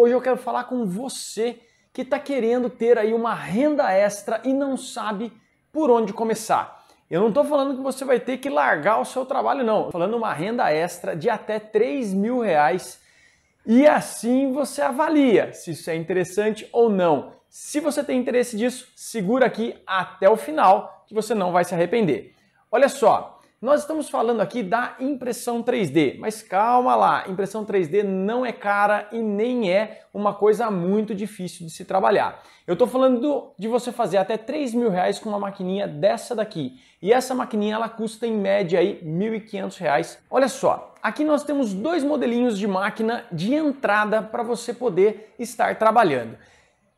Hoje eu quero falar com você que está querendo ter aí uma renda extra e não sabe por onde começar. Eu não estou falando que você vai ter que largar o seu trabalho, não. Estou falando uma renda extra de até 3 mil reais e assim você avalia se isso é interessante ou não. Se você tem interesse disso, segura aqui até o final que você não vai se arrepender. Olha só, nós estamos falando aqui da impressão 3D, mas calma lá, impressão 3D não é cara e nem é uma coisa muito difícil de se trabalhar. Eu estou falando de você fazer até 3 mil reais com uma maquininha dessa daqui. E essa maquininha ela custa em média aí 1.500 reais. Olha só, aqui nós temos dois modelinhos de máquina de entrada para você poder estar trabalhando.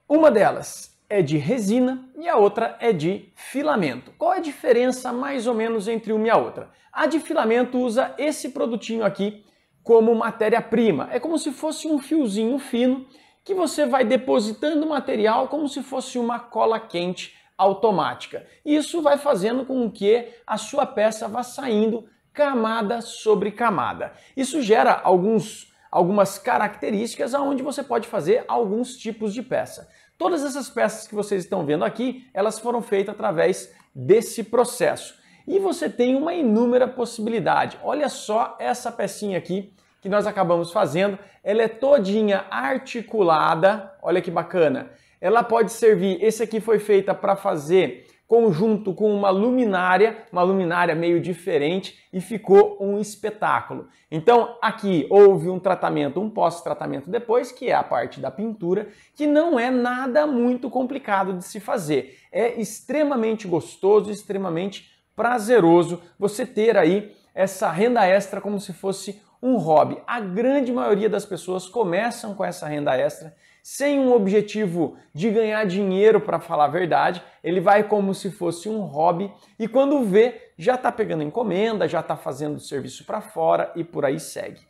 Uma delas é de resina e a outra é de filamento. Qual é a diferença mais ou menos entre uma e a outra? A de filamento usa esse produtinho aqui como matéria-prima. É como se fosse um fiozinho fino que você vai depositando material como se fosse uma cola quente automática. Isso vai fazendo com que a sua peça vá saindo camada sobre camada. Isso gera alguns algumas características aonde você pode fazer alguns tipos de peça. Todas essas peças que vocês estão vendo aqui, elas foram feitas através desse processo. E você tem uma inúmera possibilidade. Olha só essa pecinha aqui que nós acabamos fazendo. Ela é todinha articulada. Olha que bacana. Ela pode servir. Esse aqui foi feita para fazer conjunto com uma luminária, uma luminária meio diferente e ficou um espetáculo. Então aqui houve um tratamento, um pós-tratamento depois, que é a parte da pintura, que não é nada muito complicado de se fazer. É extremamente gostoso, extremamente prazeroso você ter aí essa renda extra como se fosse um hobby. A grande maioria das pessoas começam com essa renda extra sem um objetivo de ganhar dinheiro, para falar a verdade. Ele vai como se fosse um hobby e quando vê, já está pegando encomenda, já está fazendo serviço para fora e por aí segue.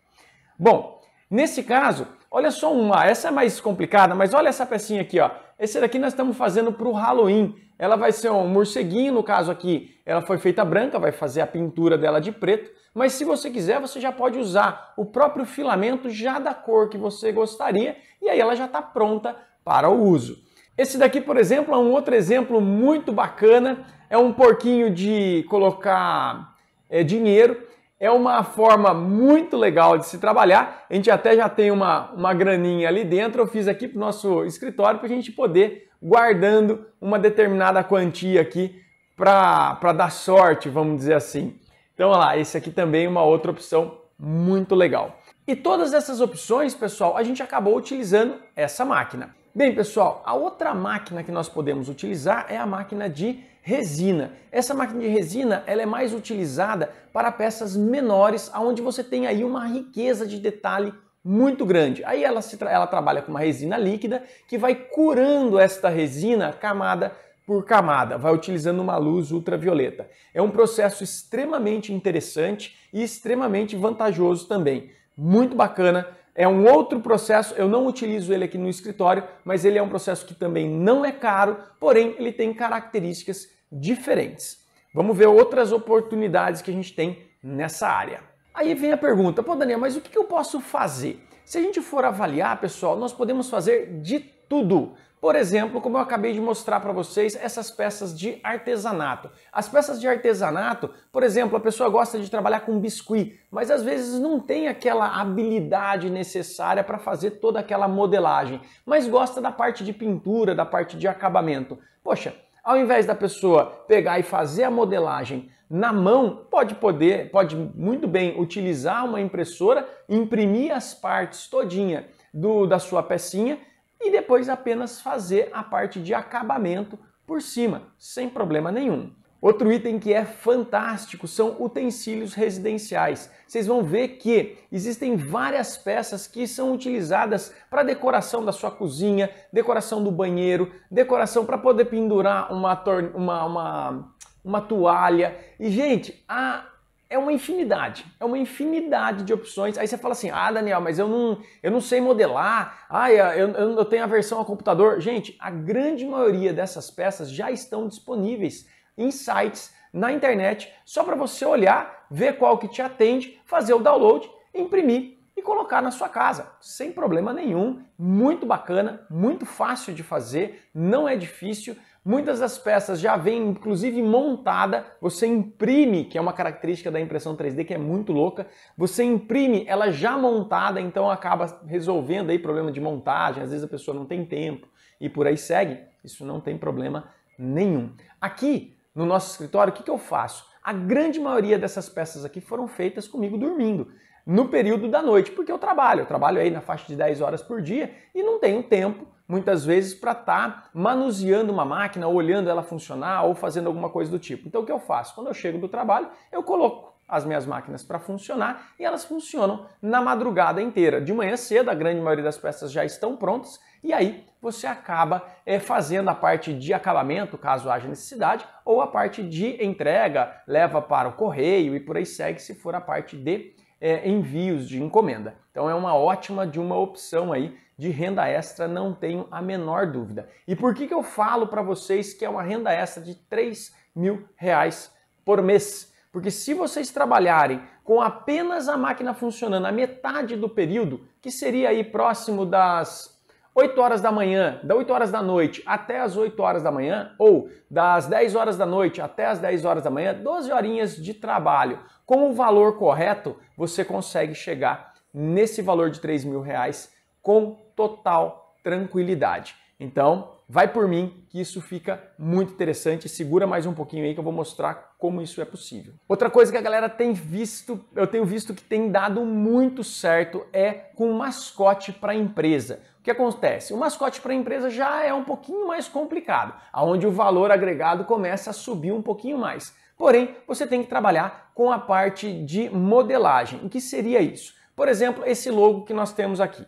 Bom, nesse caso, olha só uma, essa é mais complicada, mas olha essa pecinha aqui, ó. Esse daqui nós estamos fazendo para o Halloween ela vai ser um morceguinho, no caso aqui, ela foi feita branca, vai fazer a pintura dela de preto, mas se você quiser, você já pode usar o próprio filamento já da cor que você gostaria, e aí ela já está pronta para o uso. Esse daqui, por exemplo, é um outro exemplo muito bacana, é um porquinho de colocar é, dinheiro, é uma forma muito legal de se trabalhar, a gente até já tem uma, uma graninha ali dentro, eu fiz aqui para o nosso escritório para a gente poder guardando uma determinada quantia aqui para dar sorte, vamos dizer assim. Então, olha lá, esse aqui também é uma outra opção muito legal. E todas essas opções, pessoal, a gente acabou utilizando essa máquina. Bem, pessoal, a outra máquina que nós podemos utilizar é a máquina de resina. Essa máquina de resina ela é mais utilizada para peças menores, onde você tem aí uma riqueza de detalhe muito grande. Aí ela, se tra ela trabalha com uma resina líquida que vai curando esta resina camada por camada, vai utilizando uma luz ultravioleta. É um processo extremamente interessante e extremamente vantajoso também. Muito bacana. É um outro processo, eu não utilizo ele aqui no escritório, mas ele é um processo que também não é caro, porém ele tem características diferentes. Vamos ver outras oportunidades que a gente tem nessa área. Aí vem a pergunta, pô Daniel, mas o que eu posso fazer? Se a gente for avaliar, pessoal, nós podemos fazer de tudo. Por exemplo, como eu acabei de mostrar para vocês, essas peças de artesanato. As peças de artesanato, por exemplo, a pessoa gosta de trabalhar com biscuit, mas às vezes não tem aquela habilidade necessária para fazer toda aquela modelagem, mas gosta da parte de pintura, da parte de acabamento. Poxa, ao invés da pessoa pegar e fazer a modelagem na mão, pode poder, pode muito bem utilizar uma impressora, imprimir as partes todinha do, da sua pecinha e depois apenas fazer a parte de acabamento por cima, sem problema nenhum. Outro item que é fantástico são utensílios residenciais. Vocês vão ver que existem várias peças que são utilizadas para decoração da sua cozinha, decoração do banheiro, decoração para poder pendurar uma, uma, uma, uma toalha. E, gente, a, é uma infinidade, é uma infinidade de opções. Aí você fala assim, ah, Daniel, mas eu não, eu não sei modelar, ah, eu, eu, eu tenho a versão a computador. Gente, a grande maioria dessas peças já estão disponíveis insights na internet, só para você olhar, ver qual que te atende, fazer o download, imprimir e colocar na sua casa, sem problema nenhum, muito bacana, muito fácil de fazer, não é difícil. Muitas das peças já vem inclusive montada, você imprime, que é uma característica da impressão 3D que é muito louca. Você imprime ela já montada, então acaba resolvendo aí problema de montagem, às vezes a pessoa não tem tempo e por aí segue. Isso não tem problema nenhum. Aqui no nosso escritório, o que, que eu faço? A grande maioria dessas peças aqui foram feitas comigo dormindo, no período da noite, porque eu trabalho. Eu trabalho aí na faixa de 10 horas por dia e não tenho tempo, muitas vezes, para estar tá manuseando uma máquina, ou olhando ela funcionar ou fazendo alguma coisa do tipo. Então, o que eu faço? Quando eu chego do trabalho, eu coloco as minhas máquinas para funcionar e elas funcionam na madrugada inteira. De manhã cedo, a grande maioria das peças já estão prontas e aí você acaba é, fazendo a parte de acabamento, caso haja necessidade, ou a parte de entrega, leva para o correio e por aí segue, se for a parte de é, envios de encomenda. Então é uma ótima de uma opção aí de renda extra, não tenho a menor dúvida. E por que, que eu falo para vocês que é uma renda extra de 3 mil reais por mês? Porque se vocês trabalharem com apenas a máquina funcionando a metade do período, que seria aí próximo das 8 horas da manhã, da 8 horas da noite até as 8 horas da manhã, ou das 10 horas da noite até as 10 horas da manhã, 12 horinhas de trabalho. Com o valor correto, você consegue chegar nesse valor de 3 mil reais com total tranquilidade. Então, Vai por mim que isso fica muito interessante. Segura mais um pouquinho aí que eu vou mostrar como isso é possível. Outra coisa que a galera tem visto, eu tenho visto que tem dado muito certo é com mascote para empresa. O que acontece? O mascote para empresa já é um pouquinho mais complicado, aonde o valor agregado começa a subir um pouquinho mais. Porém, você tem que trabalhar com a parte de modelagem. O que seria isso? Por exemplo, esse logo que nós temos aqui.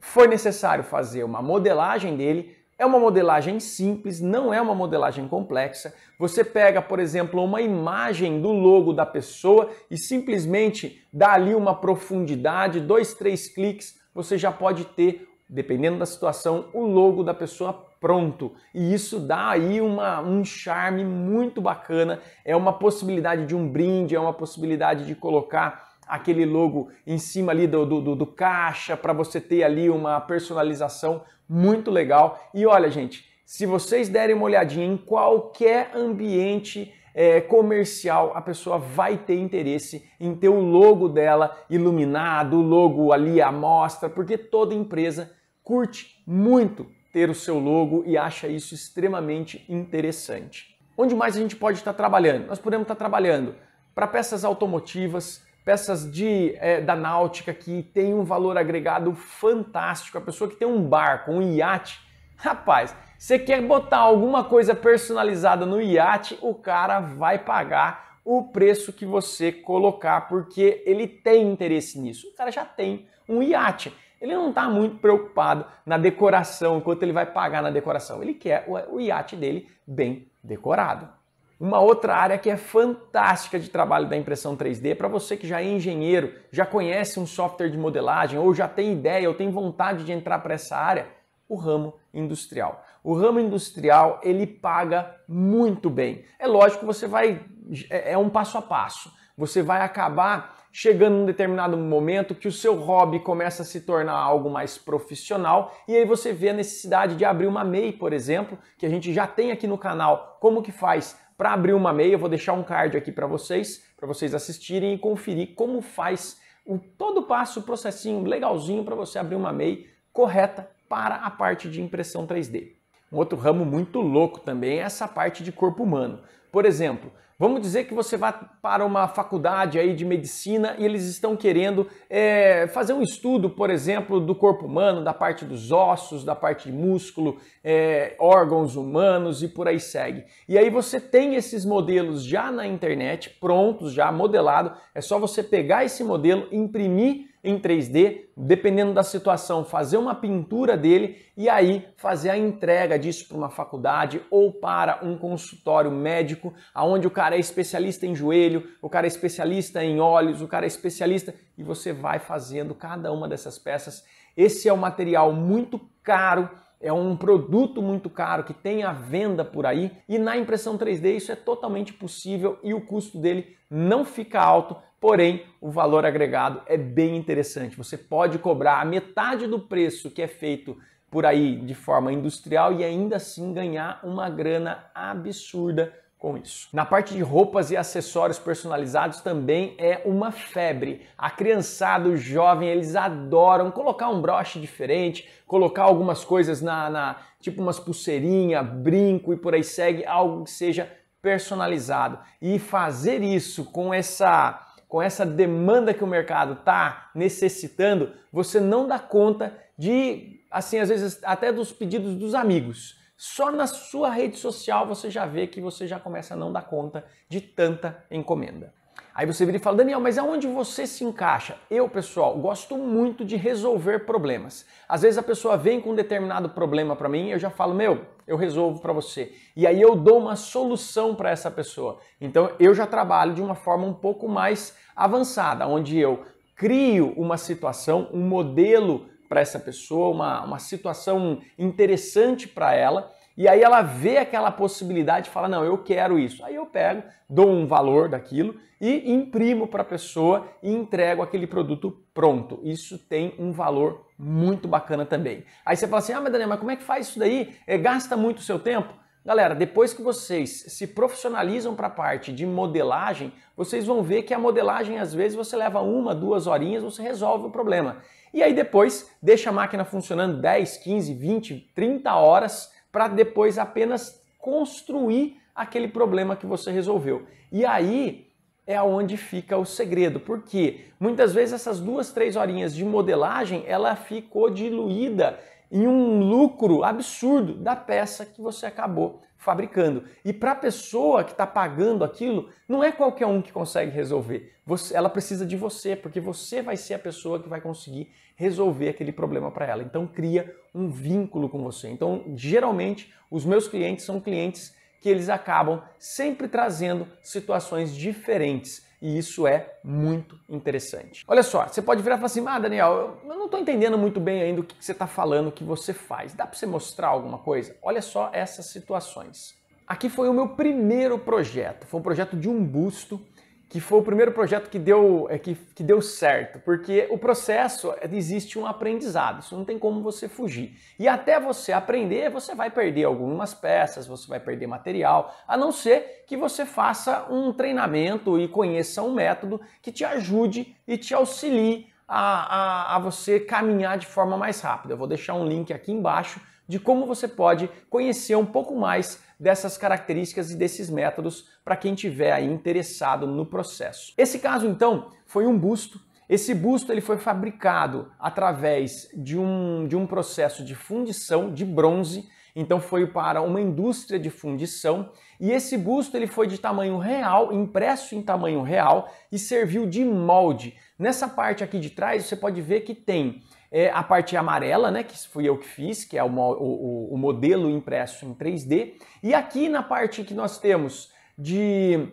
Foi necessário fazer uma modelagem dele é uma modelagem simples, não é uma modelagem complexa. Você pega, por exemplo, uma imagem do logo da pessoa e simplesmente dá ali uma profundidade, dois, três cliques, você já pode ter, dependendo da situação, o logo da pessoa pronto. E isso dá aí uma, um charme muito bacana, é uma possibilidade de um brinde, é uma possibilidade de colocar aquele logo em cima ali do, do, do caixa para você ter ali uma personalização muito legal. E olha, gente, se vocês derem uma olhadinha em qualquer ambiente é, comercial, a pessoa vai ter interesse em ter o logo dela iluminado, o logo ali à mostra, porque toda empresa curte muito ter o seu logo e acha isso extremamente interessante. Onde mais a gente pode estar trabalhando? Nós podemos estar trabalhando para peças automotivas, peças de, é, da náutica que tem um valor agregado fantástico. A pessoa que tem um barco, um iate, rapaz, você quer botar alguma coisa personalizada no iate, o cara vai pagar o preço que você colocar, porque ele tem interesse nisso. O cara já tem um iate. Ele não está muito preocupado na decoração, quanto ele vai pagar na decoração. Ele quer o iate dele bem decorado. Uma outra área que é fantástica de trabalho da impressão 3D, é para você que já é engenheiro, já conhece um software de modelagem, ou já tem ideia, ou tem vontade de entrar para essa área, o ramo industrial. O ramo industrial, ele paga muito bem. É lógico que você vai, é, é um passo a passo. Você vai acabar chegando num determinado momento que o seu hobby começa a se tornar algo mais profissional e aí você vê a necessidade de abrir uma MEI, por exemplo, que a gente já tem aqui no canal, como que faz para abrir uma MEI, eu vou deixar um card aqui para vocês, para vocês assistirem e conferir como faz o todo passo, o processinho legalzinho para você abrir uma MEI correta para a parte de impressão 3D. Um outro ramo muito louco também é essa parte de corpo humano. Por exemplo, vamos dizer que você vai para uma faculdade aí de medicina e eles estão querendo é, fazer um estudo, por exemplo, do corpo humano, da parte dos ossos, da parte de músculo, é, órgãos humanos e por aí segue. E aí você tem esses modelos já na internet, prontos, já modelado. É só você pegar esse modelo, imprimir em 3D, dependendo da situação, fazer uma pintura dele e aí fazer a entrega disso para uma faculdade ou para um consultório médico, aonde o cara é especialista em joelho, o cara é especialista em olhos, o cara é especialista e você vai fazendo cada uma dessas peças. Esse é um material muito caro é um produto muito caro que tem a venda por aí e na impressão 3D isso é totalmente possível e o custo dele não fica alto Porém, o valor agregado é bem interessante. Você pode cobrar a metade do preço que é feito por aí de forma industrial e ainda assim ganhar uma grana absurda com isso. Na parte de roupas e acessórios personalizados também é uma febre. A criançada, o jovem, eles adoram colocar um broche diferente, colocar algumas coisas na, na tipo umas pulseirinha, brinco e por aí segue, algo que seja personalizado. E fazer isso com essa com essa demanda que o mercado está necessitando, você não dá conta de, assim, às vezes até dos pedidos dos amigos. Só na sua rede social você já vê que você já começa a não dar conta de tanta encomenda. Aí você vira e fala, Daniel, mas aonde você se encaixa? Eu, pessoal, gosto muito de resolver problemas. Às vezes a pessoa vem com um determinado problema para mim, eu já falo, meu, eu resolvo para você. E aí eu dou uma solução para essa pessoa. Então eu já trabalho de uma forma um pouco mais avançada, onde eu crio uma situação, um modelo para essa pessoa, uma, uma situação interessante para ela e aí ela vê aquela possibilidade e fala: não, eu quero isso. Aí eu pego, dou um valor daquilo e imprimo para a pessoa e entrego aquele produto pronto. Isso tem um valor muito bacana também. Aí você fala assim: ah, mas Daniel, mas como é que faz isso daí? É, gasta muito o seu tempo? Galera, depois que vocês se profissionalizam para a parte de modelagem, vocês vão ver que a modelagem, às vezes, você leva uma, duas horinhas, você resolve o problema. E aí depois, deixa a máquina funcionando 10, 15, 20, 30 horas para depois apenas construir aquele problema que você resolveu. E aí é onde fica o segredo, porque muitas vezes essas duas, três horinhas de modelagem ela ficou diluída em um lucro absurdo da peça que você acabou fabricando. E para a pessoa que está pagando aquilo, não é qualquer um que consegue resolver. Você, ela precisa de você, porque você vai ser a pessoa que vai conseguir resolver aquele problema para ela. Então cria um vínculo com você. Então, geralmente, os meus clientes são clientes que eles acabam sempre trazendo situações diferentes. E isso é muito interessante. Olha só, você pode virar e falar assim: Ah, Daniel, eu não estou entendendo muito bem ainda o que você está falando, o que você faz. Dá para você mostrar alguma coisa? Olha só essas situações. Aqui foi o meu primeiro projeto. Foi um projeto de um busto que foi o primeiro projeto que deu, é, que, que deu certo, porque o processo é, existe um aprendizado, isso não tem como você fugir. E até você aprender, você vai perder algumas peças, você vai perder material, a não ser que você faça um treinamento e conheça um método que te ajude e te auxilie a, a, a você caminhar de forma mais rápida. Eu vou deixar um link aqui embaixo de como você pode conhecer um pouco mais dessas características e desses métodos para quem tiver aí interessado no processo. Esse caso então foi um busto. Esse busto ele foi fabricado através de um, de um processo de fundição de bronze, então foi para uma indústria de fundição e esse busto ele foi de tamanho real, impresso em tamanho real e serviu de molde. Nessa parte aqui de trás você pode ver que tem é a parte amarela, né, que fui eu que fiz, que é o, o, o modelo impresso em 3D. E aqui na parte que nós temos de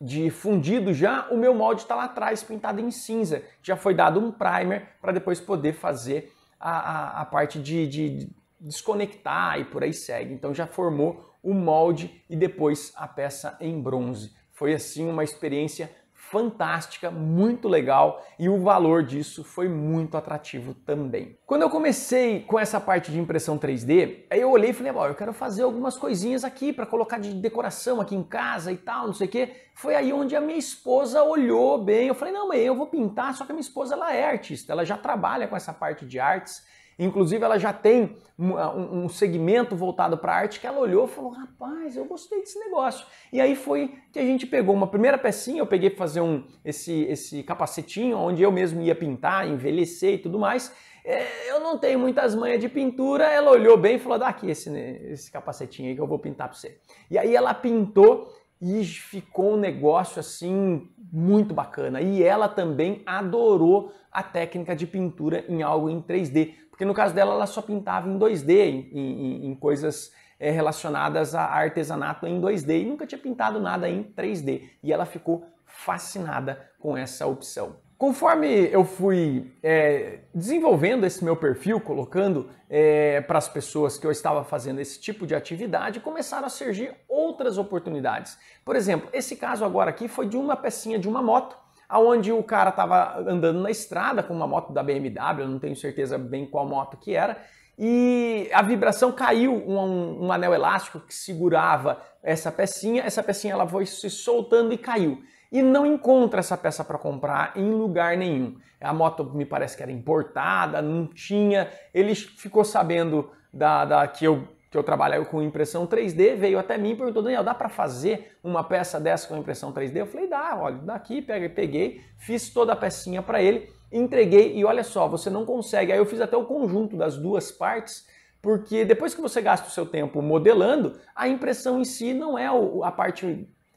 de fundido já, o meu molde está lá atrás pintado em cinza. Já foi dado um primer para depois poder fazer a, a, a parte de, de, de, desconectar e por aí segue. Então já formou o molde e depois a peça em bronze. Foi assim uma experiência fantástica, muito legal e o valor disso foi muito atrativo também. Quando eu comecei com essa parte de impressão 3D, aí eu olhei e falei, eu quero fazer algumas coisinhas aqui para colocar de decoração aqui em casa e tal, não sei o quê. Foi aí onde a minha esposa olhou bem, eu falei, não, mãe, eu vou pintar, só que a minha esposa ela é artista, ela já trabalha com essa parte de artes Inclusive, ela já tem um, ah, segmento voltado para arte que ela olhou e falou: rapaz, eu gostei desse negócio. E aí foi que a gente pegou uma primeira pecinha, eu peguei para fazer um, esse, esse capacetinho, onde eu mesmo ia pintar, envelhecer e tudo mais. É, eu não tenho muitas manhas de pintura. Ela olhou bem e falou: dá aqui esse, né, esse capacetinho aí que eu vou pintar para você. E aí ela pintou e ficou um negócio assim muito bacana. E ela também adorou a técnica de pintura em algo em 3D. Porque no caso dela, ela só pintava em 2D, em, em, em coisas é, relacionadas a artesanato em 2D e nunca tinha pintado nada em 3D. E ela ficou fascinada com essa opção. Conforme eu fui é, desenvolvendo esse meu perfil, colocando é, eh, para as pessoas que eu estava fazendo esse tipo de atividade, começaram a surgir outras oportunidades. Por exemplo, esse caso agora aqui foi de uma pecinha de uma moto aonde o cara estava andando na estrada com uma moto da BMW, eu não tenho certeza bem qual moto que era, e a vibração caiu um, um anel elástico que segurava essa pecinha, essa pecinha ela foi se soltando e caiu. E não encontra essa peça para comprar em lugar nenhum. A moto me parece que era importada, não tinha. Ele ficou sabendo da, da que eu que eu trabalhava com impressão 3D, veio até mim e perguntou, Daniel, dá para fazer uma peça dessa com impressão 3D? Eu falei, dá, olha, daqui, peguei, fiz toda a pecinha para ele, entreguei e olha só, você não consegue. Aí eu fiz até o conjunto das duas partes, porque depois que você gasta o seu tempo modelando, a impressão em si não é a parte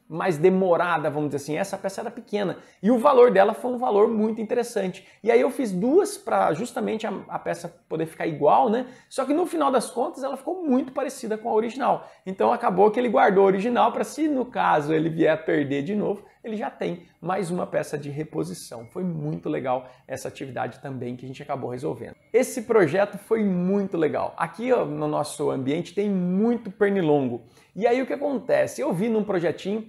mais demorada, vamos dizer assim. Essa peça era pequena e o valor dela foi um valor muito interessante. E aí eu fiz duas para justamente a, a, peça poder ficar igual, né? Só que no final das contas ela ficou muito parecida com a original. Então acabou que ele guardou a original para se no caso ele vier a perder de novo, ele já tem mais uma peça de reposição. Foi muito legal essa atividade também que a gente acabou resolvendo. Esse projeto foi muito legal. Aqui ó, no nosso ambiente tem muito pernilongo. E aí o que acontece? Eu vi num projetinho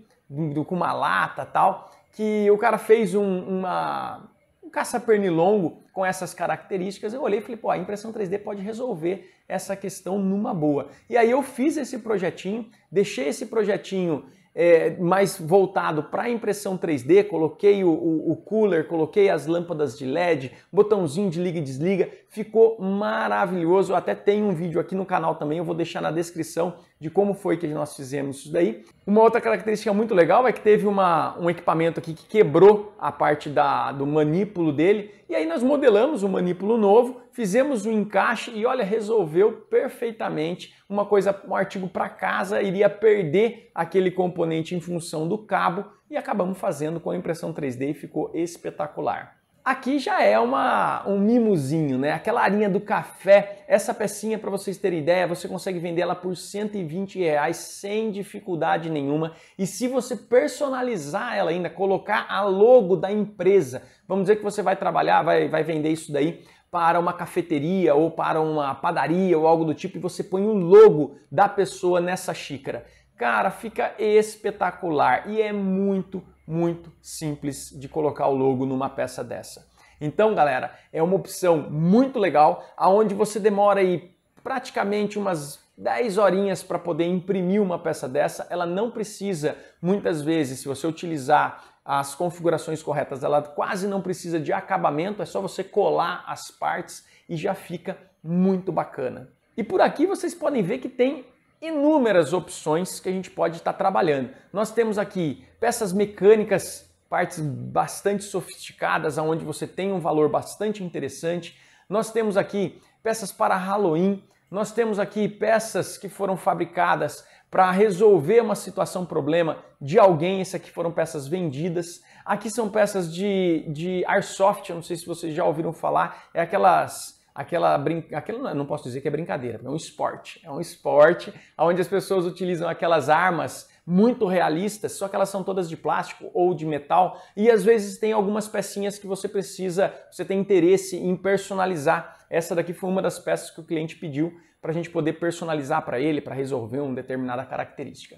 com uma lata tal, que o cara fez um, uma, um caça-pernilongo com essas características. Eu olhei e falei, pô, a impressão 3D pode resolver essa questão numa boa. E aí eu fiz esse projetinho, deixei esse projetinho é, mais voltado para impressão 3D, coloquei o, o, o, cooler, coloquei as lâmpadas de LED, botãozinho de liga e desliga, ficou maravilhoso. Até tem um vídeo aqui no canal também, eu vou deixar na descrição de como foi que nós fizemos isso daí. Uma outra característica muito legal é que teve uma, um equipamento aqui que quebrou a parte da, do manípulo dele, e aí nós modelamos um manípulo novo, fizemos o um encaixe e olha, resolveu perfeitamente. Uma coisa, um artigo para casa iria perder aquele componente em função do cabo, e acabamos fazendo com a impressão 3D e ficou espetacular. Aqui já é uma, um mimozinho, né? Aquela arinha do café, essa pecinha, para vocês terem ideia, você consegue vender ela por 120 reais sem dificuldade nenhuma. E se você personalizar ela ainda, colocar a logo da empresa, vamos dizer que você vai trabalhar, vai, vai vender isso daí para uma cafeteria ou para uma padaria ou algo do tipo, e você põe o um logo da pessoa nessa xícara. Cara, fica espetacular e é muito muito simples de colocar o logo numa peça dessa. Então, galera, é uma opção muito legal, aonde você demora aí praticamente umas 10 horinhas para poder imprimir uma peça dessa. Ela não precisa, muitas vezes, se você utilizar as configurações corretas, ela quase não precisa de acabamento, é só você colar as partes e já fica muito bacana. E por aqui vocês podem ver que tem inúmeras opções que a gente pode estar tá trabalhando. Nós temos aqui peças mecânicas, partes bastante sofisticadas, onde você tem um valor bastante interessante. Nós temos aqui peças para Halloween, nós temos aqui peças que foram fabricadas para resolver uma situação, problema de alguém. Essas aqui foram peças vendidas. Aqui são peças de, de airsoft, eu não sei se vocês já ouviram falar, é aquelas aquela brinca... aquilo é, não posso dizer que é brincadeira, é um esporte. É um esporte onde as pessoas utilizam aquelas armas muito realistas, só que elas são todas de plástico ou de metal e às vezes tem algumas pecinhas que você precisa, você tem interesse em personalizar. Essa daqui foi uma das peças que o cliente pediu para a gente poder personalizar para ele, para resolver uma determinada característica.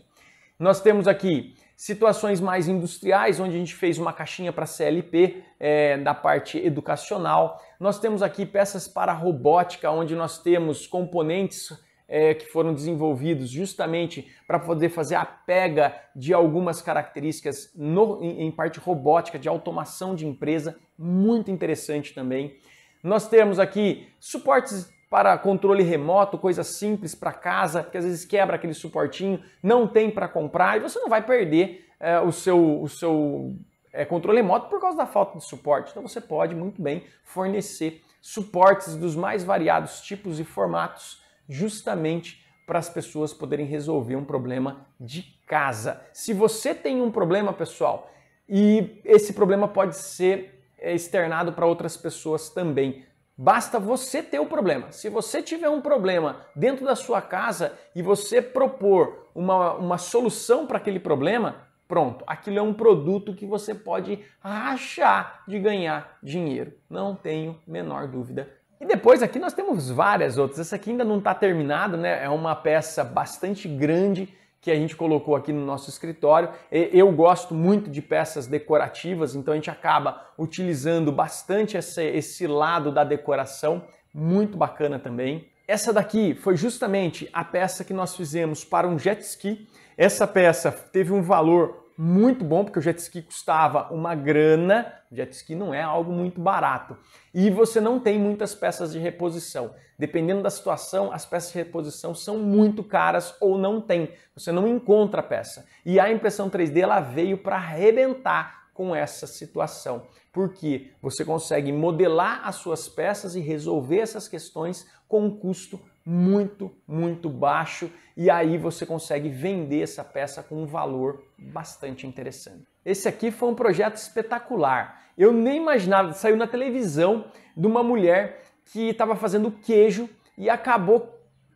Nós temos aqui situações mais industriais, onde a gente fez uma caixinha para CLP é, da parte educacional. Nós temos aqui peças para robótica, onde nós temos componentes é, que foram desenvolvidos justamente para poder fazer a pega de algumas características no, em, em parte robótica, de automação de empresa, muito interessante também. Nós temos aqui suportes para controle remoto, coisa simples para casa, que às vezes quebra aquele suportinho, não tem para comprar e você não vai perder é, o seu, o seu é, controle remoto por causa da falta de suporte. Então você pode muito bem fornecer suportes dos mais variados tipos e formatos, justamente para as pessoas poderem resolver um problema de casa. Se você tem um problema, pessoal, e esse problema pode ser é, externado para outras pessoas também. Basta você ter o problema. Se você tiver um problema dentro da sua casa e você propor uma, uma solução para aquele problema, pronto. Aquilo é um produto que você pode rachar de ganhar dinheiro. Não tenho menor dúvida e depois aqui nós temos várias outras. Essa aqui ainda não está terminada, né? É uma peça bastante grande que a gente colocou aqui no nosso escritório. Eu gosto muito de peças decorativas, então a gente acaba utilizando bastante esse, esse lado da decoração, muito bacana também. Essa daqui foi justamente a peça que nós fizemos para um jet ski. Essa peça teve um valor muito bom, porque o jet ski custava uma grana, o jet ski não é algo muito barato. E você não tem muitas peças de reposição. Dependendo da situação, as peças de reposição são muito caras ou não tem. Você não encontra a peça. E a impressão 3D ela veio para arrebentar com essa situação, porque você consegue modelar as suas peças e resolver essas questões com um custo muito, muito baixo e aí você consegue vender essa peça com um valor bastante interessante. Esse aqui foi um projeto espetacular. Eu nem imaginava, saiu na televisão de uma mulher que estava fazendo queijo e acabou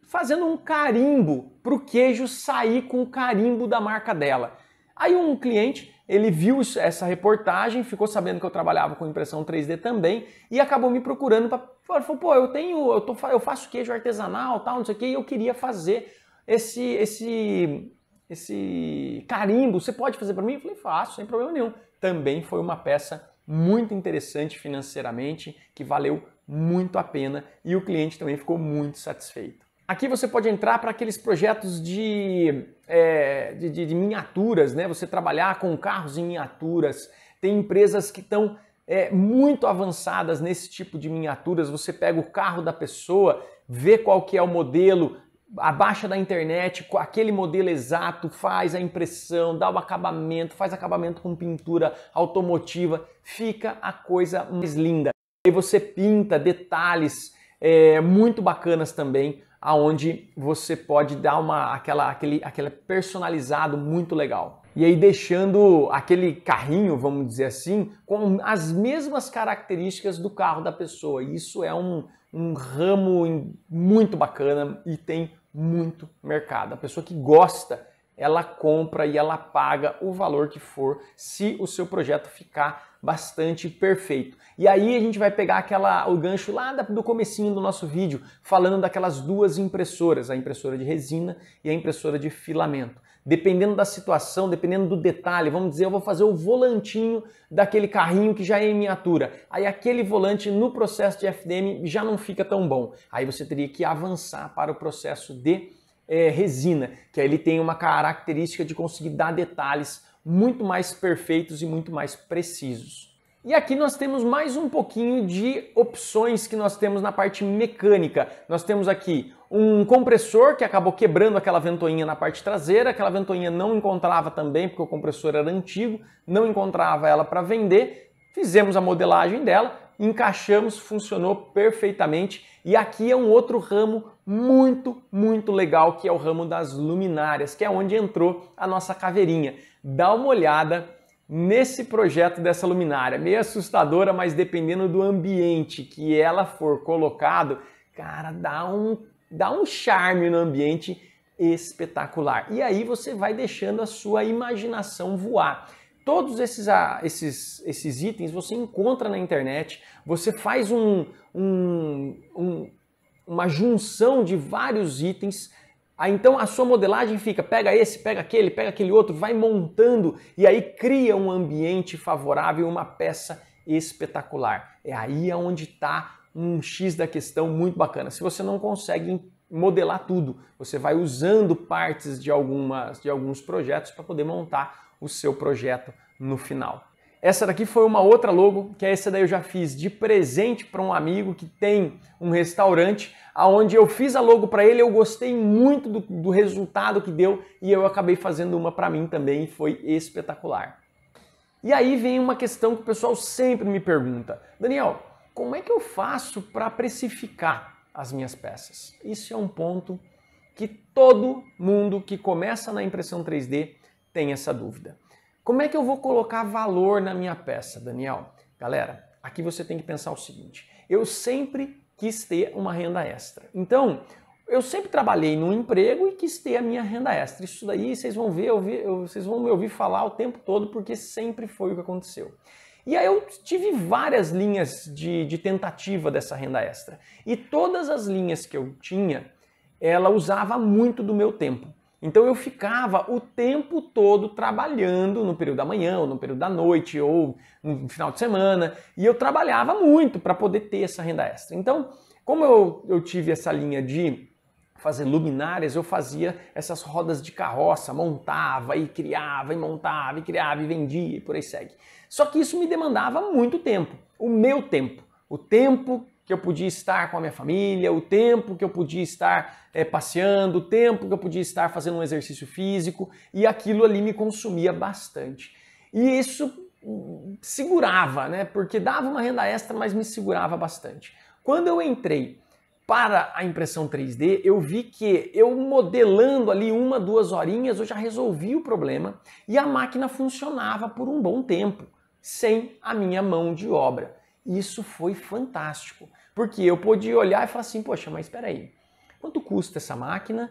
fazendo um carimbo para o queijo sair com o carimbo da marca dela. Aí um cliente ele viu essa reportagem, ficou sabendo que eu trabalhava com impressão 3D também e acabou me procurando para falou, pô, eu tenho, eu, tô, eu faço queijo artesanal, tal, não sei o quê, e eu queria fazer esse esse esse carimbo, você pode fazer para mim? Eu falei, faço, sem problema nenhum. Também foi uma peça muito interessante financeiramente, que valeu muito a pena e o cliente também ficou muito satisfeito. Aqui você pode entrar para aqueles projetos de, é, de, de, de, miniaturas, né? Você trabalhar com carros em miniaturas. Tem empresas que estão é, muito avançadas nesse tipo de miniaturas. Você pega o carro da pessoa, vê qual que é o modelo, abaixa da internet, com aquele modelo exato, faz a impressão, dá o acabamento, faz acabamento com pintura automotiva, fica a coisa mais linda. E você pinta detalhes é, muito bacanas também aonde você pode dar uma aquela aquele aquele personalizado muito legal. E aí deixando aquele carrinho, vamos dizer assim, com as mesmas características do carro da pessoa. Isso é um, um ramo muito bacana e tem muito mercado. A pessoa que gosta ela compra e ela paga o valor que for se o seu projeto ficar bastante perfeito. E aí a gente vai pegar aquela o gancho lá do comecinho do nosso vídeo, falando daquelas duas impressoras, a impressora de resina e a impressora de filamento. Dependendo da situação, dependendo do detalhe, vamos dizer, eu vou fazer o volantinho daquele carrinho que já é em miniatura. Aí aquele volante no processo de FDM já não fica tão bom. Aí você teria que avançar para o processo de é, resina, que ele tem uma característica de conseguir dar detalhes muito mais perfeitos e muito mais precisos. E aqui nós temos mais um pouquinho de opções que nós temos na parte mecânica. Nós temos aqui um compressor que acabou quebrando aquela ventoinha na parte traseira, aquela ventoinha não encontrava também, porque o compressor era antigo, não encontrava ela para vender. Fizemos a modelagem dela, encaixamos, funcionou perfeitamente. E aqui é um outro ramo muito, muito legal, que é o ramo das luminárias, que é onde entrou a nossa caveirinha. Dá uma olhada nesse projeto dessa luminária. Meio assustadora, mas dependendo do ambiente que ela for colocado, cara, dá um, dá um charme no ambiente espetacular. E aí você vai deixando a sua imaginação voar. Todos esses, ah, esses, esses itens você encontra na internet, você faz um, um, um, uma junção de vários itens. Aí, ah, então a sua modelagem fica: pega esse, pega aquele, pega aquele outro, vai montando e aí cria um ambiente favorável, uma peça espetacular. É aí onde está um X da questão muito bacana. Se você não consegue modelar tudo, você vai usando partes de, algumas, de alguns projetos para poder montar o seu projeto no final. Essa daqui foi uma outra logo, que é essa daí eu já fiz de presente para um amigo que tem um restaurante, aonde eu fiz a logo para ele, eu gostei muito do, do, resultado que deu e eu acabei fazendo uma para mim também e foi espetacular. E aí vem uma questão que o pessoal sempre me pergunta: Daniel, como é que eu faço para precificar as minhas peças? Isso é um ponto que todo mundo que começa na impressão 3D tem essa dúvida. Como é que eu vou colocar valor na minha peça, Daniel? Galera, aqui você tem que pensar o seguinte: eu sempre quis ter uma renda extra. Então, eu sempre trabalhei num emprego e quis ter a minha renda extra. Isso daí vocês vão ver, ouvir, vocês vão me ouvir falar o tempo todo, porque sempre foi o que aconteceu. E aí eu tive várias linhas de, de tentativa dessa renda extra. E todas as linhas que eu tinha, ela usava muito do meu tempo. Então eu ficava o tempo todo trabalhando no período da manhã, ou no período da noite, ou no final de semana, e eu trabalhava muito para poder ter essa renda extra. Então, como eu, eu tive essa linha de fazer luminárias, eu fazia essas rodas de carroça, montava e criava, e montava e criava, e vendia, e por aí segue. Só que isso me demandava muito tempo, o meu tempo, o tempo que eu podia estar com a minha família, o tempo que eu podia estar é, passeando, o tempo que eu podia estar fazendo um exercício físico, e aquilo ali me consumia bastante. E isso hum, segurava, né? Porque dava uma renda extra, mas me segurava bastante. Quando eu entrei para a impressão 3D, eu vi que eu modelando ali uma, duas horinhas, eu já resolvi o problema e a máquina funcionava por um bom tempo, sem a minha mão de obra. Isso foi fantástico. Porque eu podia olhar e falar assim, poxa, mas espera aí, quanto custa essa máquina?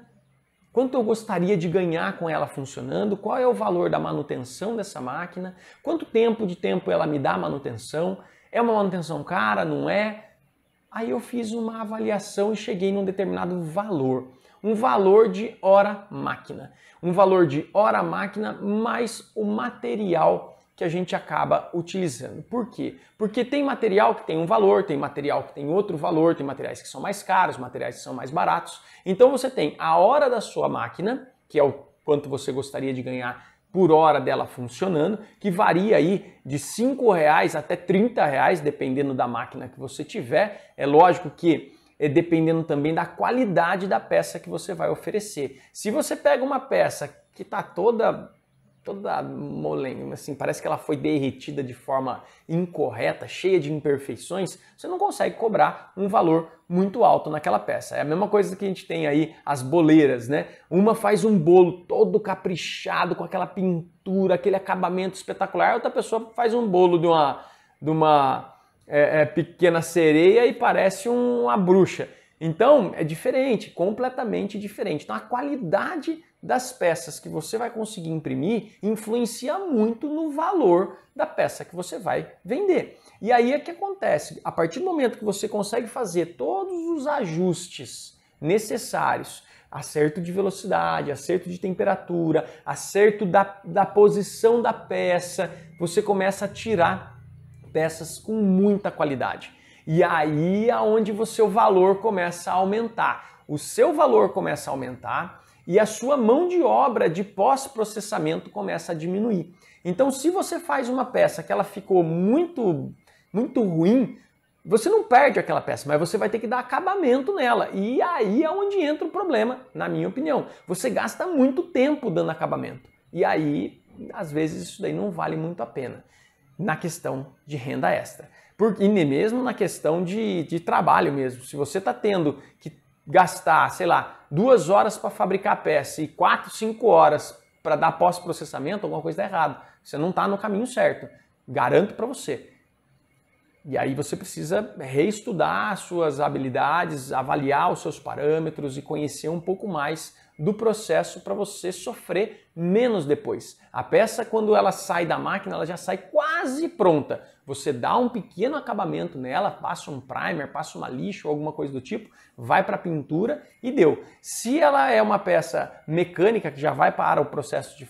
Quanto eu gostaria de ganhar com ela funcionando? Qual é o valor da manutenção dessa máquina? Quanto tempo de tempo ela me dá manutenção? É uma manutenção cara, não é? Aí eu fiz uma avaliação e cheguei num determinado valor. Um valor de hora máquina. Um valor de hora máquina mais o material que a gente acaba utilizando. Por quê? Porque tem material que tem um valor, tem material que tem outro valor, tem materiais que são mais caros, materiais que são mais baratos. Então você tem a hora da sua máquina, que é o quanto você gostaria de ganhar por hora dela funcionando, que varia aí de R$ 5,00 até R$ 30,00, dependendo da máquina que você tiver. É lógico que é dependendo também da qualidade da peça que você vai oferecer. Se você pega uma peça que está toda toda molenga, assim, parece que ela foi derretida de forma incorreta, cheia de imperfeições, você não consegue cobrar um valor muito alto naquela peça. É a mesma coisa que a gente tem aí as boleiras, né? Uma faz um bolo todo caprichado com aquela pintura, aquele acabamento espetacular, outra pessoa faz um bolo de uma de uma é, é, pequena sereia e parece um, uma bruxa. Então é diferente, completamente diferente. Então a qualidade das peças que você vai conseguir imprimir influencia muito no valor da peça que você vai vender. E aí é que acontece, a partir do momento que você consegue fazer todos os ajustes necessários, acerto de velocidade, acerto de temperatura, acerto da, da posição da peça, você começa a tirar peças com muita qualidade. E aí é onde o seu valor começa a aumentar. O seu valor começa a aumentar, e a sua mão de obra de pós-processamento começa a diminuir. Então, se você faz uma peça que ela ficou muito, muito ruim, você não perde aquela peça, mas você vai ter que dar acabamento nela. E aí é onde entra o problema, na minha opinião. Você gasta muito tempo dando acabamento. E aí, às vezes, isso daí não vale muito a pena na questão de renda extra. E e mesmo na questão de, de trabalho mesmo. Se você está tendo que gastar, sei lá, duas horas para fabricar a peça e quatro, cinco horas para dar pós-processamento, alguma coisa está errada. Você não está no caminho certo. Garanto para você. E aí você precisa reestudar suas habilidades, avaliar os seus parâmetros e conhecer um pouco mais do processo para você sofrer menos depois. A peça, quando ela sai da máquina, ela já sai quase pronta. Você dá um pequeno acabamento nela, passa um primer, passa uma lixa ou alguma coisa do tipo, vai para a pintura e deu. Se ela é uma peça mecânica que já vai para o processo de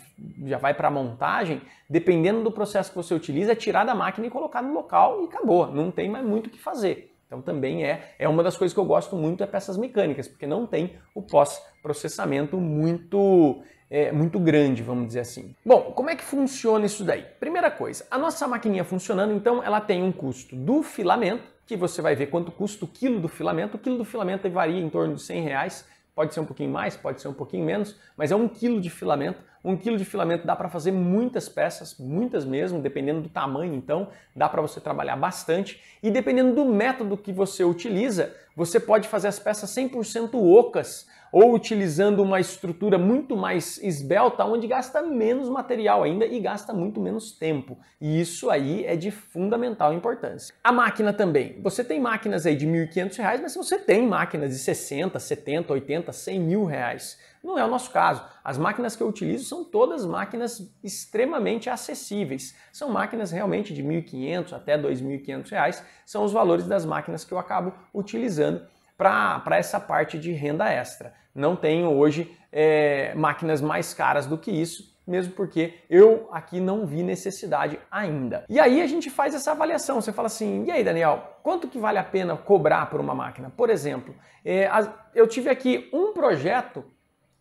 já vai para a montagem, dependendo do processo que você utiliza, é tirar da máquina e colocar no local e acabou. Não tem mais muito o que fazer. Então também é, é uma das coisas que eu gosto muito é peças mecânicas, porque não tem o pós-processamento muito é, muito grande, vamos dizer assim. Bom, como é que funciona isso daí? Primeira coisa, a nossa maquininha funcionando, então ela tem um custo do filamento, que você vai ver quanto custa o quilo do filamento. O quilo do filamento varia em torno de 100 reais Pode ser um pouquinho mais, pode ser um pouquinho menos, mas é um quilo de filamento. Um quilo de filamento dá para fazer muitas peças, muitas mesmo, dependendo do tamanho. Então, dá para você trabalhar bastante. E dependendo do método que você utiliza, você pode fazer as peças 100% ocas ou utilizando uma estrutura muito mais esbelta, onde gasta menos material ainda e gasta muito menos tempo. E isso aí é de fundamental importância. A máquina também. Você tem máquinas aí de R$ 1.500, mas você tem máquinas de 60, 70, 80, 100 mil reais. Não é o nosso caso. As máquinas que eu utilizo são todas máquinas extremamente acessíveis. São máquinas realmente de R$ 1.500 até R$ 2.500, são os valores das máquinas que eu acabo utilizando para essa parte de renda extra. Não tenho hoje é, máquinas mais caras do que isso, mesmo porque eu aqui não vi necessidade ainda. E aí a gente faz essa avaliação. Você fala assim, e aí, Daniel, quanto que vale a pena cobrar por uma máquina? Por exemplo, é, eu tive aqui um projeto,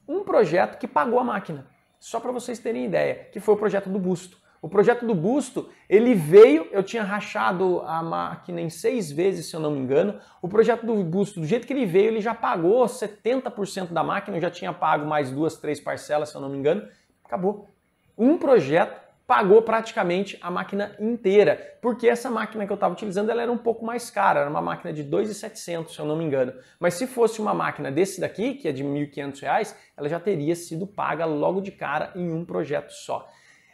um projeto que pagou a máquina. Só para vocês terem ideia, que foi o projeto do Busto. O projeto do Busto, ele veio, eu tinha rachado a máquina em seis vezes, se eu não me engano. O projeto do Busto, do jeito que ele veio, ele já pagou 70% da máquina, eu já tinha pago mais duas, três parcelas, se eu não me engano. Acabou. Um projeto pagou praticamente a máquina inteira, porque essa máquina que eu estava utilizando ela era um pouco mais cara, era uma máquina de 2.700, se eu não me engano. Mas se fosse uma máquina desse daqui, que é de R$ 1.500, ela já teria sido paga logo de cara em um projeto só.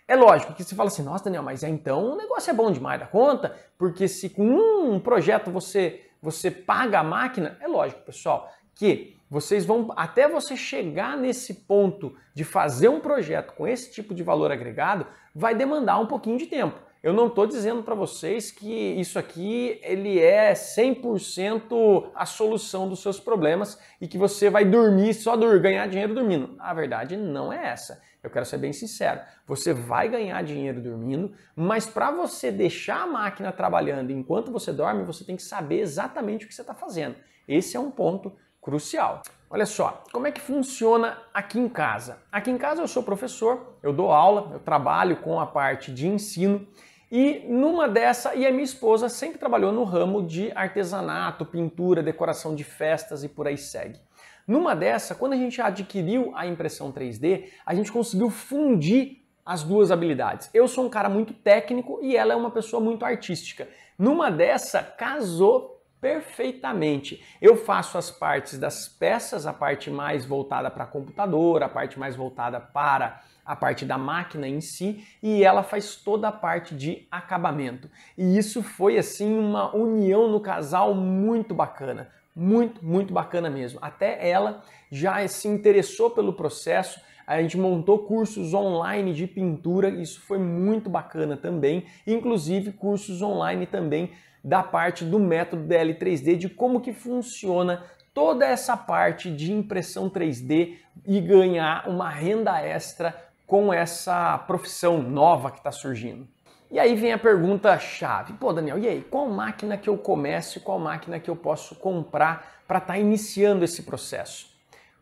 É lógico que você fala assim, nossa, Daniel, mas é, então o negócio é bom demais da conta, porque se com um projeto você, você paga a máquina, é lógico, pessoal, que vocês vão até você chegar nesse ponto de fazer um projeto com esse tipo de valor agregado, vai demandar um pouquinho de tempo. Eu não estou dizendo para vocês que isso aqui ele é 100% a solução dos seus problemas e que você vai dormir só dormir, ganhar dinheiro dormindo. A verdade não é essa. Eu quero ser bem sincero. Você vai ganhar dinheiro dormindo, mas para você deixar a máquina trabalhando enquanto você dorme, você tem que saber exatamente o que você está fazendo. Esse é um ponto crucial. Olha só, como é que funciona aqui em casa? Aqui em casa eu sou professor, eu dou aula, eu trabalho com a parte de ensino e numa dessa, e a minha esposa sempre trabalhou no ramo de artesanato, pintura, decoração de festas e por aí segue. Numa dessa, quando a gente adquiriu a impressão 3D, a gente conseguiu fundir as duas habilidades. Eu sou um cara muito técnico e ela é uma pessoa muito artística. Numa dessa, casou perfeitamente. Eu faço as partes das peças, a parte mais voltada para computador, a parte mais voltada para a parte da máquina em si e ela faz toda a parte de acabamento. E isso foi assim uma união no casal muito bacana, muito, muito bacana mesmo. Até ela já se interessou pelo processo, a gente montou cursos online de pintura, isso foi muito bacana também, inclusive cursos online também da parte do método DL3D de como que funciona toda essa parte de impressão 3D e ganhar uma renda extra com essa profissão nova que está surgindo. E aí vem a pergunta chave. Pô, Daniel, e aí? Qual máquina que eu começo e qual máquina que eu posso comprar para estar tá iniciando esse processo?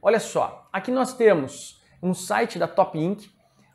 Olha só, aqui nós temos um site da Top Inc,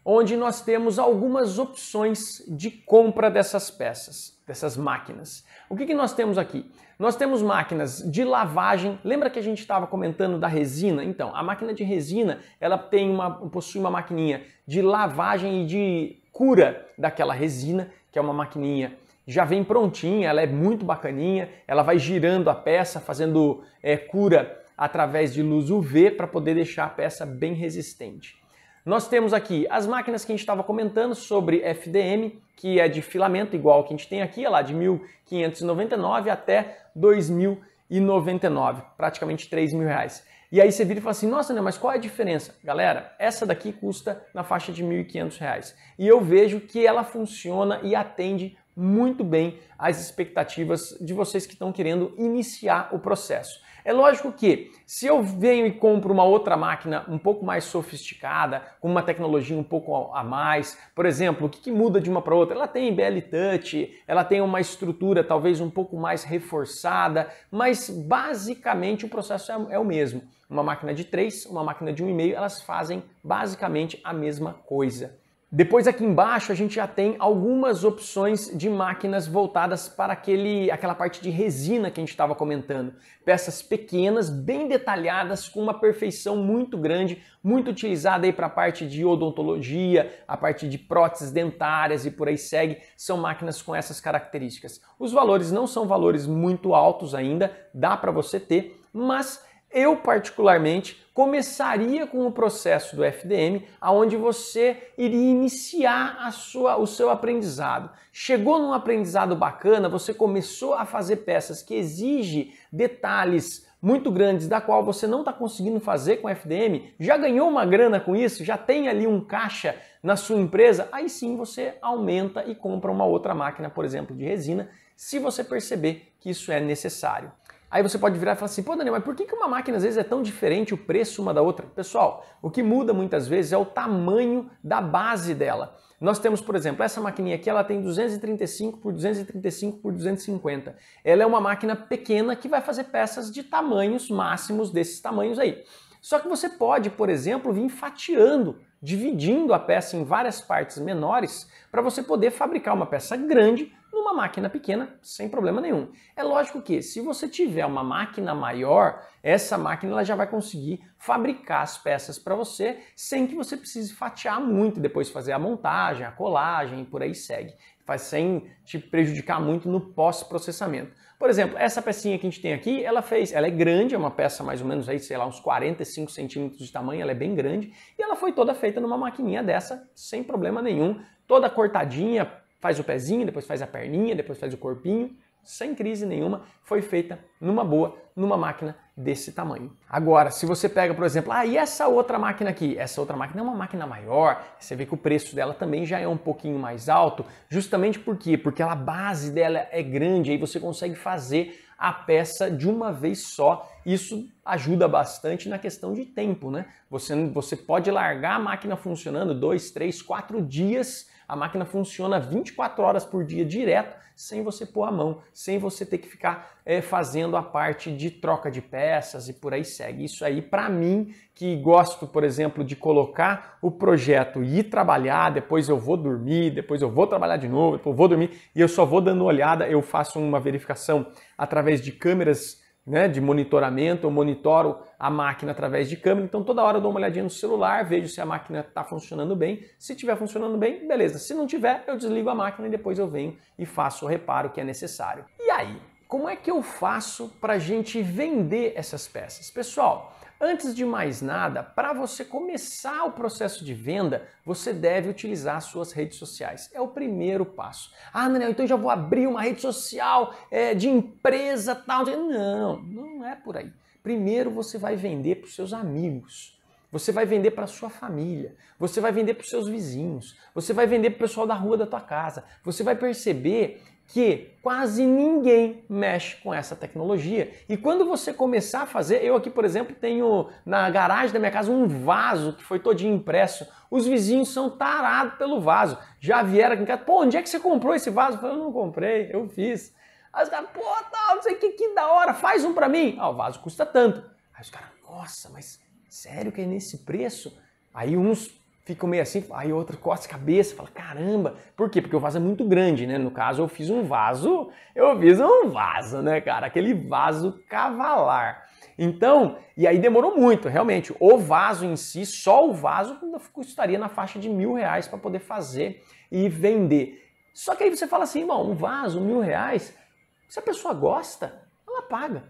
onde nós temos algumas opções de compra dessas peças dessas máquinas. O que, que nós temos aqui? Nós temos máquinas de lavagem. Lembra que a gente estava comentando da resina? Então, a máquina de resina ela tem uma, possui uma maquininha de lavagem e de cura daquela resina, que é uma maquininha já vem prontinha, ela é muito bacaninha, ela vai girando a peça, fazendo é, cura através de luz UV para poder deixar a peça bem resistente. Nós temos aqui as máquinas que a gente estava comentando sobre FDM, que é de filamento igual que a gente tem aqui, é lá, de 1.599 até 2.099, praticamente 3 mil reais. E aí você vira e fala assim, nossa, né, mas qual é a diferença? Galera, essa daqui custa na faixa de R$ 1.500. E eu vejo que ela funciona e atende muito bem às expectativas de vocês que estão querendo iniciar o processo. É lógico que se eu venho e compro uma outra máquina um pouco mais sofisticada, com uma tecnologia um pouco a mais, por exemplo, o que, que muda de uma para outra? Ela tem BL Touch, ela tem uma estrutura talvez um pouco mais reforçada, mas basicamente o processo é, é o mesmo. Uma máquina de 3, uma máquina de 1,5, elas fazem basicamente a mesma coisa. Depois aqui embaixo a gente já tem algumas opções de máquinas voltadas para aquele, aquela parte de resina que a gente estava comentando. Peças pequenas, bem detalhadas, com uma perfeição muito grande, muito utilizada aí para a parte de odontologia, a parte de próteses dentárias e por aí segue, são máquinas com essas características. Os valores não são valores muito altos ainda, dá para você ter, mas eu, particularmente, começaria com o processo do FDM, aonde você iria iniciar a sua, o seu aprendizado. Chegou num aprendizado bacana, você começou a fazer peças que exigem detalhes muito grandes, da qual você não está conseguindo fazer com FDM, já ganhou uma grana com isso, já tem ali um caixa na sua empresa, aí sim você aumenta e compra uma outra máquina, por exemplo, de resina, se você perceber que isso é necessário. Aí você pode virar e falar assim, pô Daniel, mas por que uma máquina às vezes é tão diferente o preço uma da outra? Pessoal, o que muda muitas vezes é o tamanho da base dela. Nós temos, por exemplo, essa maquininha aqui, ela tem 235 por 235 por 250. Ela é uma máquina pequena que vai fazer peças de tamanhos máximos desses tamanhos aí. Só que você pode, por exemplo, vir fatiando, dividindo a peça em várias partes menores para você poder fabricar uma peça grande numa máquina pequena, sem problema nenhum. É lógico que se você tiver uma máquina maior, essa máquina ela já vai conseguir fabricar as peças para você sem que você precise fatiar muito, depois fazer a montagem, a colagem e por aí segue. Faz sem te prejudicar muito no pós-processamento. Por exemplo, essa pecinha que a gente tem aqui, ela fez, ela é grande, é uma peça mais ou menos aí, sei lá, uns 45 centímetros de tamanho, ela é bem grande, e ela foi toda feita numa maquininha dessa, sem problema nenhum, toda cortadinha, faz o pezinho, depois faz a perninha, depois faz o corpinho, sem crise nenhuma, foi feita numa boa, numa máquina desse tamanho. Agora, se você pega, por exemplo, ah, e essa outra máquina aqui? Essa outra máquina é uma máquina maior, você vê que o preço dela também já é um pouquinho mais alto, justamente por quê? Porque a base dela é grande, aí você consegue fazer a peça de uma vez só. Isso ajuda bastante na questão de tempo, né? Você, você pode largar a máquina funcionando dois, três, quatro dias a máquina funciona 24 horas por dia direto, sem você pôr a mão, sem você ter que ficar é, fazendo a parte de troca de peças e por aí segue. Isso aí, para mim, que gosto, por exemplo, de colocar o projeto e ir trabalhar, depois eu vou dormir, depois eu vou trabalhar de novo, depois eu vou dormir e eu só vou dando olhada, eu faço uma verificação através de câmeras né, de monitoramento, eu monitoro a máquina através de câmera, então toda hora eu dou uma olhadinha no celular, vejo se a máquina está funcionando bem. Se estiver funcionando bem, beleza. Se não tiver, eu desligo a máquina e depois eu venho e faço o reparo que é necessário. E aí, como é que eu faço para a gente vender essas peças? Pessoal, Antes de mais nada, para você começar o processo de venda, você deve utilizar suas redes sociais. É o primeiro passo. Ah, Daniel, então já vou abrir uma rede social é, de empresa tal. Não, não é por aí. Primeiro você vai vender para os seus amigos. Você vai vender para sua família, você vai vender para os seus vizinhos, você vai vender para o pessoal da rua da tua casa. Você vai perceber que quase ninguém mexe com essa tecnologia. E quando você começar a fazer, eu aqui, por exemplo, tenho na garagem da minha casa um vaso que foi todo impresso. Os vizinhos são tarados pelo vaso. Já vieram aqui em casa, pô, onde é que você comprou esse vaso? Eu falei, eu não comprei, eu fiz. Aí os caras, pô, tá, não sei o que, que da hora, faz um para mim. Ah, o vaso custa tanto. Aí os caras, nossa, mas sério que é nesse preço? Aí uns fico meio assim, aí outro corta a cabeça, fala, caramba, por quê? Porque o vaso é muito grande, né? No caso, eu fiz um vaso, eu fiz um vaso, né, cara? Aquele vaso cavalar. Então, e aí demorou muito, realmente. O vaso em si, só o vaso, custaria na faixa de mil reais para poder fazer e vender. Só que aí você fala assim, bom, um vaso, mil reais, se a pessoa gosta, ela paga.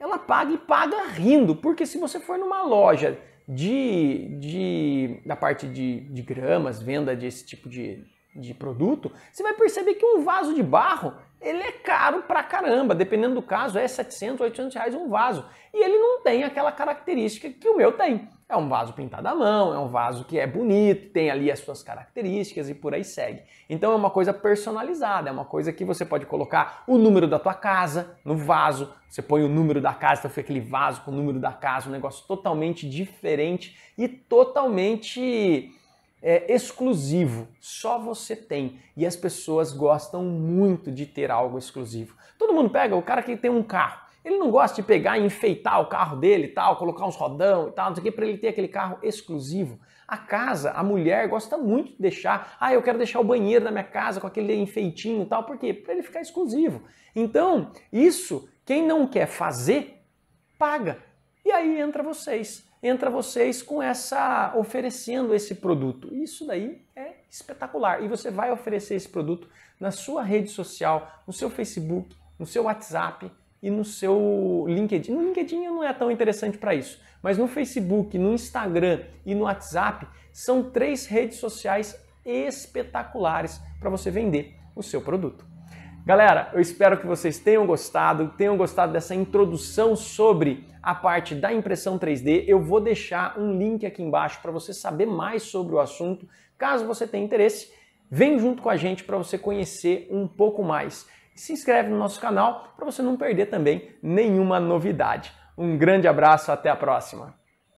Ela paga e paga rindo, porque se você for numa loja de, de da parte de, de gramas, venda desse tipo de, de produto, você vai perceber que um vaso de barro ele é caro pra caramba, dependendo do caso é 700, 800 reais um vaso. E ele não tem aquela característica que o meu tem. É um vaso pintado à mão, é um vaso que é bonito, tem ali as suas características e por aí segue. Então é uma coisa personalizada, é uma coisa que você pode colocar o número da tua casa no vaso, você põe o número da casa, então fica aquele vaso com o número da casa, um negócio totalmente diferente e totalmente é, exclusivo, só você tem. E as pessoas gostam muito de ter algo exclusivo. Todo mundo pega o cara que tem um carro ele não gosta de pegar e enfeitar o carro dele e tal, colocar uns rodão e tal, não sei o que, para ele ter aquele carro exclusivo. A casa, a mulher gosta muito de deixar. Ah, eu quero deixar o banheiro da minha casa com aquele enfeitinho e tal. Por quê? Para ele ficar exclusivo. Então, isso, quem não quer fazer, paga. E aí entra vocês. Entra vocês com essa oferecendo esse produto. Isso daí é espetacular. E você vai oferecer esse produto na sua rede social, no seu Facebook, no seu WhatsApp, e no seu LinkedIn. No LinkedIn não é tão interessante para isso, mas no Facebook, no Instagram e no WhatsApp são três redes sociais espetaculares para você vender o seu produto. Galera, eu espero que vocês tenham gostado, tenham gostado dessa introdução sobre a parte da impressão 3D. Eu vou deixar um link aqui embaixo para você saber mais sobre o assunto. Caso você tenha interesse, vem junto com a gente para você conhecer um pouco mais se inscreve no nosso canal para você não perder também nenhuma novidade. Um grande abraço, até a próxima!